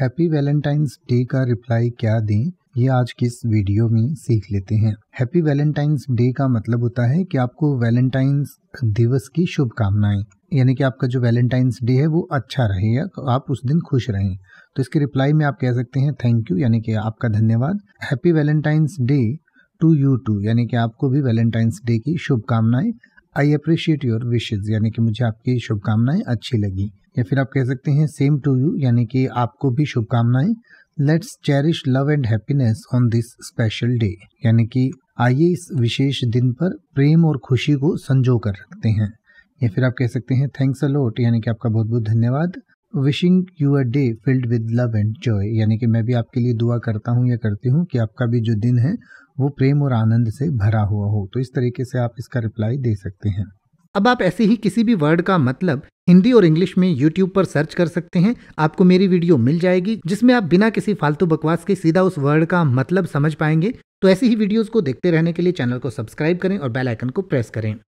happy Valentine's Day का reply क्या दें ये आज की इस वीडियो में सीख लेते हैं हैप्पी वैलेंटाइंस डे का मतलब होता है कि आपको वैलेंटाइंस दिवस की शुभकामनाएं यानी कि आपका जो वैलेंटाइंस डे है वो अच्छा रहे या आप उस दिन खुश रहें तो इसके रिप्लाई में आप कह सकते हैं थैंक यू यानी कि आपका धन्यवाद happy Valentine's Day to you too यानी कि आपको भी वैलेंटाइंस डे की शुभकामनाएं आई अप्रिशिएट योर विशेज यानी कि मुझे आपकी शुभकामनाएं अच्छी लगी या फिर आप कह सकते हैं सेम टू यू यानी कि आपको भी शुभकामनाएं let's cherish love and happiness on this special day यानी कि आइए इस विशेष दिन पर प्रेम और खुशी को संजो कर रखते हैं या फिर आप कह सकते हैं थैंक्स अलोट यानी कि आपका बहुत बहुत धन्यवाद wishing you a day filled with love and joy यानी कि मैं भी आपके लिए दुआ करता हूँ या करती हूँ कि आपका भी जो दिन है वो प्रेम और आनंद से भरा हुआ हो तो इस तरीके से आप इसका रिप्लाई दे सकते हैं अब आप ऐसे ही किसी भी वर्ड का मतलब हिंदी और इंग्लिश में यूट्यूब पर सर्च कर सकते हैं आपको मेरी वीडियो मिल जाएगी जिसमें आप बिना किसी फालतू बकवास के सीधा उस वर्ड का मतलब समझ पाएंगे तो ऐसी ही वीडियोस को देखते रहने के लिए चैनल को सब्सक्राइब करें और बेल आइकन को प्रेस करें